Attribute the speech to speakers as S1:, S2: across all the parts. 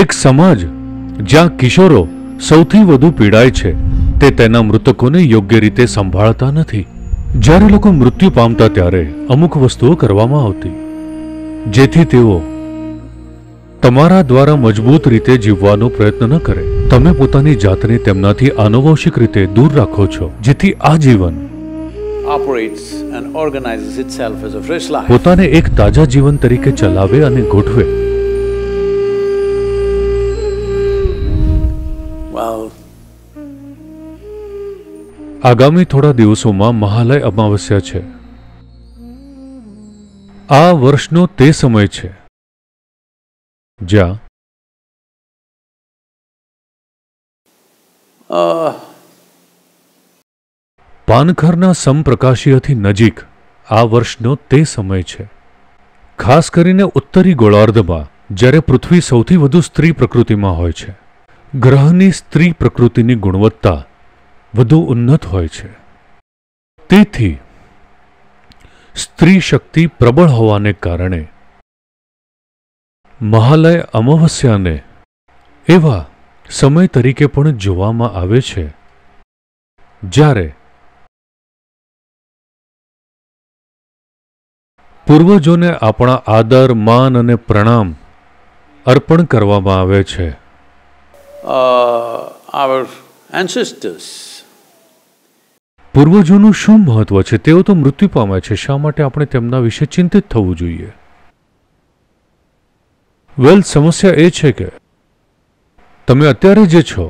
S1: એક સમાજ જ્યાં કિશોરો સૌથી વધુ પીડાય છે તે તેના મૃતકોને યોગ્ય રીતે સંભાળતા નથી જ્યારે લોકો મૃત્યુ પામતા ત્યારે અમુક વસ્તુઓ કરવામાં આવતી જેથી તેઓ તમારા દ્વારા મજબૂત રીતે જીવવાનો પ્રયત્ન ન કરે તમે પોતાની જાતને તેમનાથી આનુવંશિક રીતે દૂર રાખો છો જેથી આ જીવન પોતાને એક તાજા જીવન તરીકે ચલાવે અને ગોઠવે આગામી થોડા દિવસોમાં મહાલય અમાવસ્યા છે આ વર્ષનો તે સમય છે જ્યાં પાનખરના સમપ્રકાશીયથી નજીક આ વર્ષનો તે સમય છે ખાસ કરીને ઉત્તરી ગોળાર્ધમાં જ્યારે પૃથ્વી સૌથી વધુ સ્ત્રી પ્રકૃતિમાં હોય છે ગ્રહની સ્ત્રી પ્રકૃતિની ગુણવત્તા વધુ ઉન્નત હોય છે તેથી સ્ત્રી શક્તિ પ્રબળ હોવાને કારણે મહાલય અમાવસ્યાને એવા સમય તરીકે પણ જોવામાં આવે છે જ્યારે પૂર્વજોને આપણા આદર માન અને પ્રણામ અર્પણ કરવામાં આવે છે uh, Our ancestors પૂર્વજોનું શું મહત્ત્વ છે તેઓ તો મૃત્યુ પામે છે શા માટે આપણે તેમના વિશે ચિંતિત થવું જોઈએ વેલ સમસ્યા એ છે કે તમે અત્યારે જે છો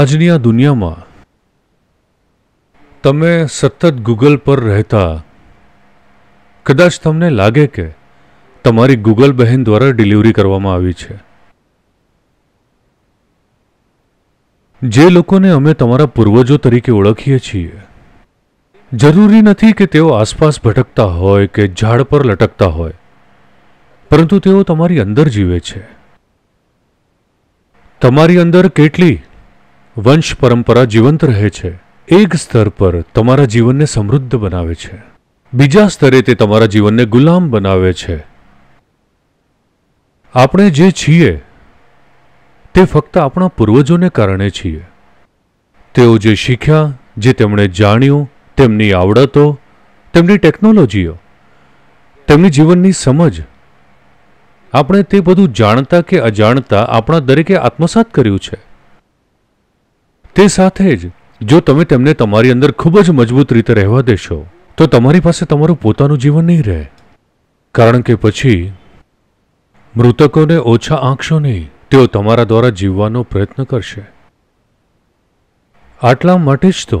S1: આજની આ દુનિયામાં તમે સતત ગૂગલ પર રહેતા કદાચ તમને લાગે કે તમારી ગૂગલ બહેન દ્વારા ડિલિવરી કરવામાં આવી છે જે લોકોને અમે તમારા પૂર્વજો તરીકે ઓળખીએ છીએ જરૂરી નથી કે તેઓ આસપાસ ભટકતા હોય કે ઝાડ પર લટકતા હોય પરંતુ તેઓ તમારી અંદર જીવે છે તમારી અંદર કેટલી વંશ પરંપરા જીવંત રહે છે એક સ્તર પર તમારા જીવનને સમૃદ્ધ બનાવે છે બીજા સ્તરે તે તમારા જીવનને ગુલામ બનાવે છે આપણે જે છીએ તે ફક્ત આપણા પૂર્વજોને કારણે છીએ તેઓ જે શીખ્યા જે તેમણે જાણ્યું તેમની આવડતો તેમની ટેકનોલોજીઓ તેમની જીવનની સમજ આપણે તે બધું જાણતા કે અજાણતા આપણા દરેકે આત્મસાત કર્યું છે તે સાથે જ જો તમે તેમને તમારી અંદર ખૂબ જ મજબૂત રીતે રહેવા દેશો તો તમારી પાસે તમારું પોતાનું જીવન નહીં રહે કારણ કે પછી મૃતકોને ઓછા આંખશો નહીં તેઓ તમારા દ્વારા જીવવાનો પ્રયત્ન કરશે આટલા માટે જ તો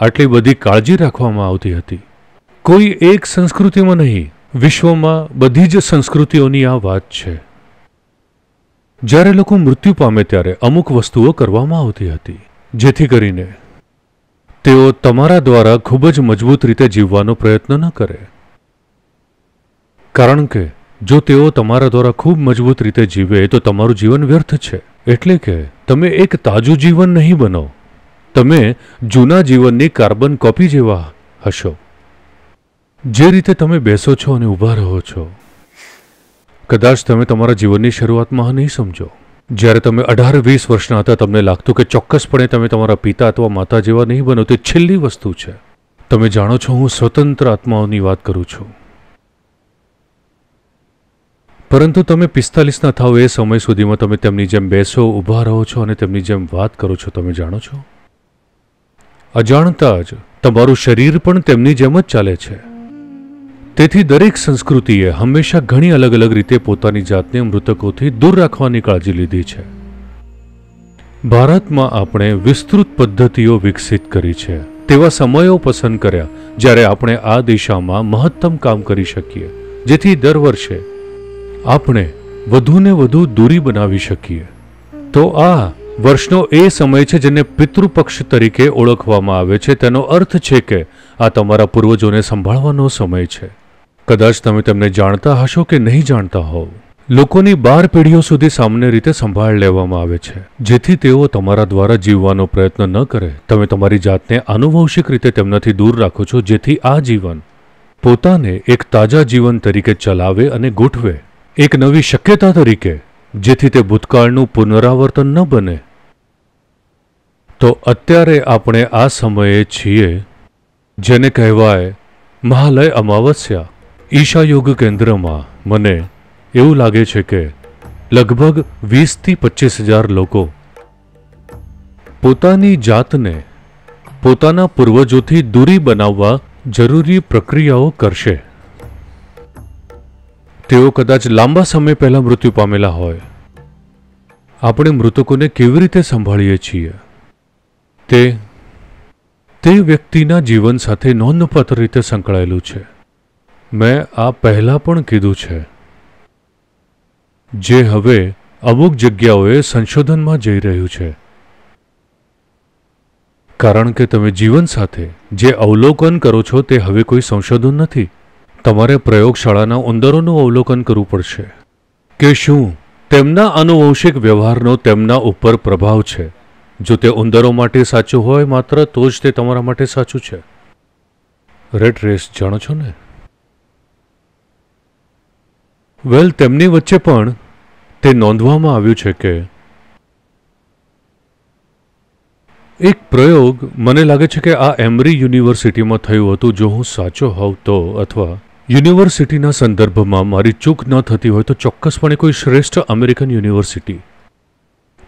S1: આટલી બધી કાળજી રાખવામાં આવતી હતી કોઈ એક સંસ્કૃતિમાં નહીં વિશ્વમાં બધી જ સંસ્કૃતિઓની આ વાત છે જ્યારે લોકો મૃત્યુ પામે ત્યારે અમુક વસ્તુઓ કરવામાં આવતી હતી જેથી કરીને તેઓ તમારા દ્વારા ખૂબ જ મજબૂત રીતે જીવવાનો પ્રયત્ન ન કરે કારણ કે જો તેઓ તમારા દ્વારા ખૂબ મજબૂત રીતે જીવે તો તમારું જીવન વ્યર્થ છે એટલે કે તમે એક તાજું જીવન નહીં બનો તમે જૂના જીવનની કાર્બન કોપી જેવા હશો જે રીતે તમે બેસો છો અને ઊભા રહો છો કદાચ તમે તમારા જીવનની શરૂઆતમાં નહીં સમજો જ્યારે તમે અઢાર વીસ વર્ષના હતા તમને લાગતું કે ચોક્કસપણે તમે તમારા પિતા અથવા માતા જેવા નહીં બનો તે છેલ્લી વસ્તુ છે તમે જાણો છો હું સ્વતંત્ર આત્માઓની વાત કરું છું પરંતુ તમે પિસ્તાલીસના થાવ એ સમય સુધીમાં તમે તેમની જેમ બેસો ઊભા રહો છો અને તેમની જેમ વાત કરો છો તમે જાણો છો અજાણતા જ તમારું શરીર પણ તેમની જેમ જ ચાલે છે તેથી દરેક સંસ્કૃતિએ હંમેશા ઘણી અલગ અલગ રીતે પોતાની જાતને મૃતકોથી દૂર રાખવાની કાળજી લીધી છે ભારતમાં આપણે વિસ્તૃત પદ્ધતિઓ વિકસિત કરી છે તેવા સમયો પસંદ કર્યા જ્યારે આપણે આ દિશામાં મહત્તમ કામ કરી શકીએ જેથી દર વર્ષે આપણે વધુને વધુ દૂરી બનાવી શકીએ તો આ વર્ષનો એ સમય છે જેને પિતૃપક્ષ તરીકે ઓળખવામાં આવે છે તેનો અર્થ છે કે આ તમારા પૂર્વજોને સંભાળવાનો સમય છે કદાચ તમે તેમને જાણતા હશો કે નહીં જાણતા હોવ લોકોની બાર પેઢીઓ સુધી સામાન્ય રીતે સંભાળ લેવામાં આવે છે જેથી તેઓ તમારા દ્વારા જીવવાનો પ્રયત્ન ન કરે તમે તમારી જાતને આનુવંશિક રીતે તેમનાથી દૂર રાખો છો જેથી આ જીવન પોતાને એક તાજા જીવન તરીકે ચલાવે અને ગોઠવે એક નવી શક્યતા તરીકે જેથી તે ભૂતકાળનું પુનરાવર્તન ન બને તો અત્યારે આપણે આ સમયે છીએ જેને કહેવાય મહાલય અમાવસ્યા ઈશા યોગ કેન્દ્રમાં મને એવું લાગે છે કે લગભગ વીસથી પચીસ હજાર લોકો પોતાની જાતને પોતાના પૂર્વજોથી દૂરી બનાવવા જરૂરી પ્રક્રિયાઓ કરશે તેઓ કદાચ લાંબા સમય પહેલા મૃત્યુ પામેલા હોય આપણે મૃતકોને કેવી રીતે સંભાળીએ છીએ તે તે વ્યક્તિના જીવન સાથે નોંધપાત્ર રીતે સંકળાયેલું છે મેં આ પહેલા પણ કીધું છે જે હવે અમુક જગ્યાઓએ સંશોધનમાં જઈ રહ્યું છે કારણ કે તમે જીવન સાથે જે અવલોકન કરો છો તે હવે કોઈ સંશોધન નથી તમારે પ્રયોગશાળાના ઉંદરોનું અવલોકન કરવું પડશે કે શું તેમના આનુવંશિક વ્યવહારનો તેમના ઉપર પ્રભાવ છે જો તે ઉંદરો માટે સાચું હોય માત્ર તો જ તે તમારા માટે સાચું છે રેડ રેસ જાણો છો ને વેલ તેમની વચ્ચે પણ તે નોંધવામાં આવ્યું છે કે એક પ્રયોગ મને લાગે છે કે આ એમરી યુનિવર્સિટીમાં થયું હતું જો હું સાચો હોઉં તો અથવા યુનિવર્સિટીના સંદર્ભમાં મારી ચૂક ન થતી હોય તો ચોક્કસપણે કોઈ શ્રેષ્ઠ અમેરિકન યુનિવર્સિટી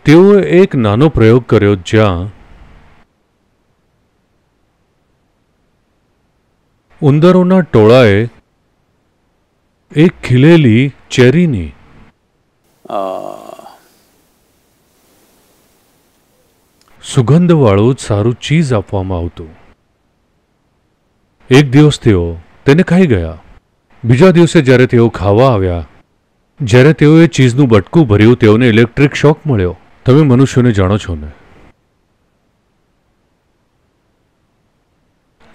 S1: તેઓએ એક નાનો પ્રયોગ કર્યો જ્યાં ઉંદરોના ટોળાએ એક ખીલેલી ચેરીની સુગંધવાળું સારું ચીઝ આપવામાં આવતું એક દિવસ તેઓ તેને ખાઈ ગયા બીજા દિવસે જ્યારે તેઓ ખાવા આવ્યા જ્યારે તેઓએ ચીઝનું બટકું ભર્યું તેઓને ઇલેક્ટ્રિક શોક મળ્યો તમે મનુષ્યોને જાણો છો ને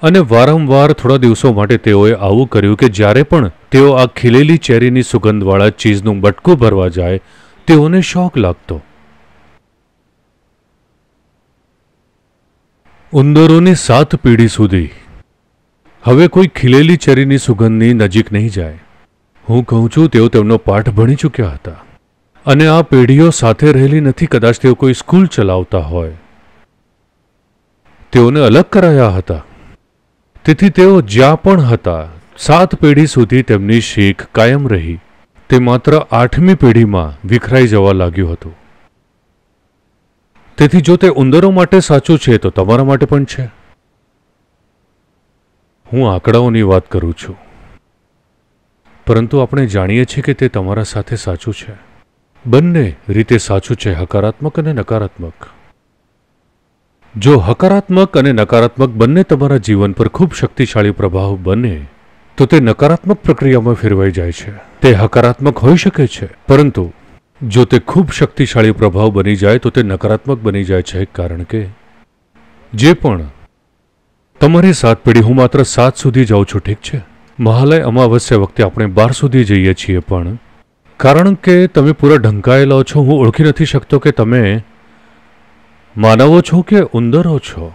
S1: અને વારંવાર થોડા દિવસો માટે તેઓએ આવું કર્યું કે જ્યારે પણ તેઓ આ ખીલેલી ચેરીની સુગંધવાળા ચીઝનું બટકું ભરવા જાય તેઓને શોક લાગતો ઉંદરોની સાત પેઢી સુધી હવે કોઈ ખીલેલી ચરીની સુગંધની નજીક નહીં જાય હું કહું છું તેઓ તેમનો પાઠ ભણી ચૂક્યા હતા અને આ પેઢીઓ સાથે રહેલી નથી કદાચ તેઓ કોઈ સ્કૂલ ચલાવતા હોય તેઓને અલગ કરાયા હતા તેથી તેઓ જ્યાં પણ હતા સાત પેઢી સુધી તેમની શીખ કાયમ રહી તે માત્ર આઠમી પેઢીમાં વિખરાઈ જવા લાગ્યું હતું તેથી જો તે ઉંદરો માટે સાચું છે તો તમારા માટે પણ છે હું આંકડાઓની વાત કરું છું પરંતુ આપણે જાણીએ છીએ કે તે તમારા સાથે સાચું છે બંને રીતે સાચું છે હકારાત્મક અને નકારાત્મક જો હકારાત્મક અને નકારાત્મક બંને તમારા જીવન પર ખૂબ શક્તિશાળી પ્રભાવ બને તો તે નકારાત્મક પ્રક્રિયામાં ફેરવાઈ જાય છે તે હકારાત્મક હોઈ શકે છે પરંતુ જો તે ખૂબ શક્તિશાળી પ્રભાવ બની જાય તો તે નકારાત્મક બની જાય છે કારણ કે જે પણ તમારી સાત પેઢી હું માત્ર સાત સુધી જાઉં છું ઠીક છે મહાલય અમાવસ્યા વખતે આપણે બાર સુધી જઈએ છીએ પણ કારણ કે તમે પૂરા ઢંકાયેલા છો હું ઓળખી નથી શકતો કે તમે માનવો છો કે ઉંદરો છો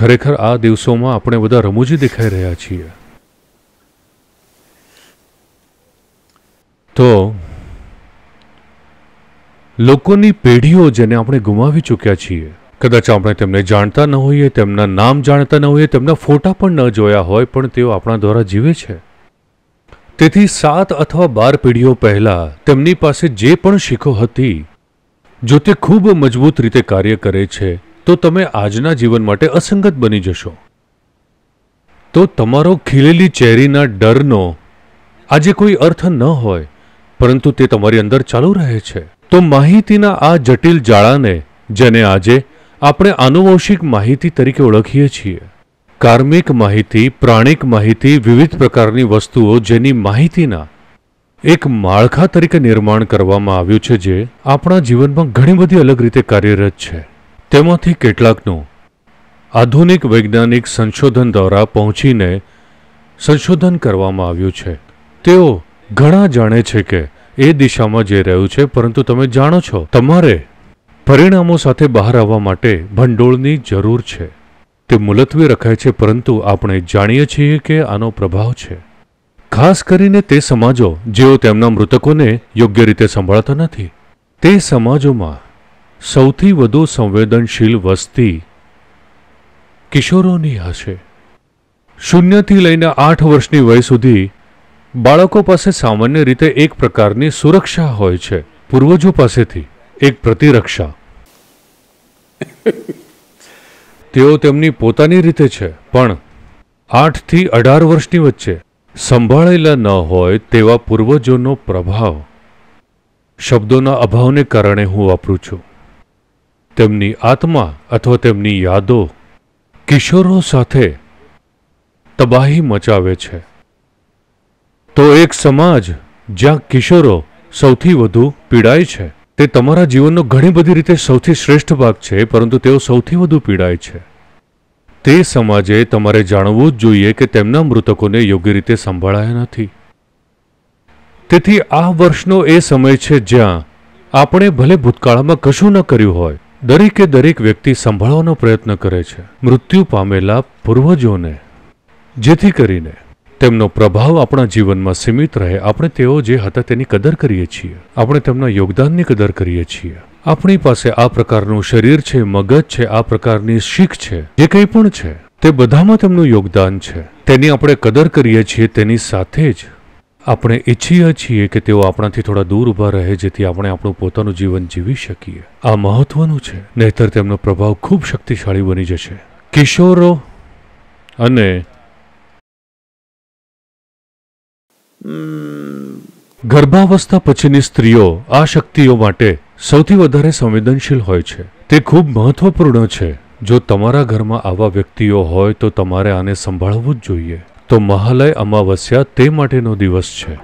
S1: ખરેખર આ દિવસોમાં આપણે બધા રમૂજી દેખાઈ રહ્યા છીએ તો લોકોની પેઢીઓ જેને આપણે ગુમાવી ચૂક્યા છીએ કદાચ આપણે તેમને જાણતા ન હોઈએ તેમના નામ જાણતા ન હોઈએ તેમના ફોટા પણ ન જોયા હોય પણ તેઓ આપણા દ્વારા જીવે છે તેથી સાત અથવા બાર પેઢીઓ પહેલાં તેમની પાસે જે પણ શીખો હતી જો તે ખૂબ મજબૂત રીતે કાર્ય કરે છે તો તમે આજના જીવન માટે અસંગત બની જશો તો તમારો ખીલેલી ચેરીના ડરનો આજે કોઈ અર્થ ન હોય પરંતુ તે તમારી અંદર ચાલુ રહે છે તો માહિતીના આ જટિલ જાળાને જેને આજે આપણે આનુવંશિક માહિતી તરીકે ઓળખીએ છીએ કાર્મિક માહિતી પ્રાણિક માહિતી વિવિધ પ્રકારની વસ્તુઓ જેની માહિતીના એક માળખા તરીકે નિર્માણ કરવામાં આવ્યું છે જે આપણા જીવનમાં ઘણી બધી અલગ રીતે કાર્યરત છે તેમાંથી કેટલાકનું આધુનિક વૈજ્ઞાનિક સંશોધન દ્વારા પહોંચીને સંશોધન કરવામાં આવ્યું છે તેઓ ઘણા જાણે છે કે એ દિશામાં જઈ રહ્યું છે પરંતુ તમે જાણો છો તમારે પરિણામો સાથે બહાર આવવા માટે ભંડોળની જરૂર છે તે મુલતવે રખાય છે પરંતુ આપણે જાણીએ છીએ કે આનો પ્રભાવ છે ખાસ કરીને તે સમાજો જેઓ તેમના મૃતકોને યોગ્ય રીતે સંભાળતા નથી તે સમાજોમાં સૌથી વધુ સંવેદનશીલ વસ્તી કિશોરોની હશે શૂન્યથી લઈને આઠ વર્ષની વય સુધી બાળકો પાસે સામાન્ય રીતે એક પ્રકારની સુરક્ષા હોય છે પૂર્વજો પાસેથી એક પ્રતિરક્ષા તેઓ તેમની પોતાની રીતે છે પણ આઠથી અઢાર વર્ષની વચ્ચે સંભાળેલા ન હોય તેવા પૂર્વજોનો પ્રભાવ શબ્દોના અભાવને કારણે હું વાપરું છું તેમની આત્મા અથવા તેમની યાદો કિશોરો સાથે તબાહી મચાવે છે તો એક સમાજ જ્યાં કિશોરો સૌથી વધુ પીડાય છે તે તમારા જીવનનો ઘણી બધી રીતે સૌથી શ્રેષ્ઠ ભાગ છે પરંતુ તેઓ સૌથી વધુ પીડાય છે તે સમાજે તમારે જાણવું જ જોઈએ કે તેમના મૃતકોને યોગ્ય રીતે સંભાળાયા નથી તેથી આ વર્ષનો એ સમય છે જ્યાં આપણે ભલે ભૂતકાળમાં કશું ન કર્યું હોય દરેકે દરેક વ્યક્તિ સંભાળવાનો પ્રયત્ન કરે છે મૃત્યુ પામેલા પૂર્વજોને જેથી કરીને તેમનો પ્રભાવ આપણા જીવનમાં સીમિત રહે આપણે તેઓ જે હતા તેની કદર કરીએ છીએ આપણે તેમના યોગદાનની કદર કરીએ છીએ આપણી પાસે આ પ્રકારનું શરીર છે મગજ છે આ પ્રકારની શીખ છે જે કંઈ પણ છે તે બધામાં તેમનું યોગદાન છે તેની આપણે કદર કરીએ છીએ તેની સાથે જ આપણે ઈચ્છીએ છીએ કે તેઓ આપણાથી થોડા દૂર ઊભા રહે જેથી આપણે આપણું પોતાનું જીવન જીવી શકીએ આ મહત્વનું છે નહીતર તેમનો પ્રભાવ ખૂબ શક્તિશાળી બની જશે કિશોરો અને ગર્ભાવસ્થા પછીની સ્ત્રીઓ આ શક્તિઓ માટે સૌથી વધારે સંવેદનશીલ હોય છે તે ખૂબ મહત્વપૂર્ણ છે જો તમારા ઘરમાં આવા વ્યક્તિઓ હોય તો તમારે આને સંભાળવું જ જોઈએ તો મહાલય અમાવસ્યા તે માટેનો દિવસ છે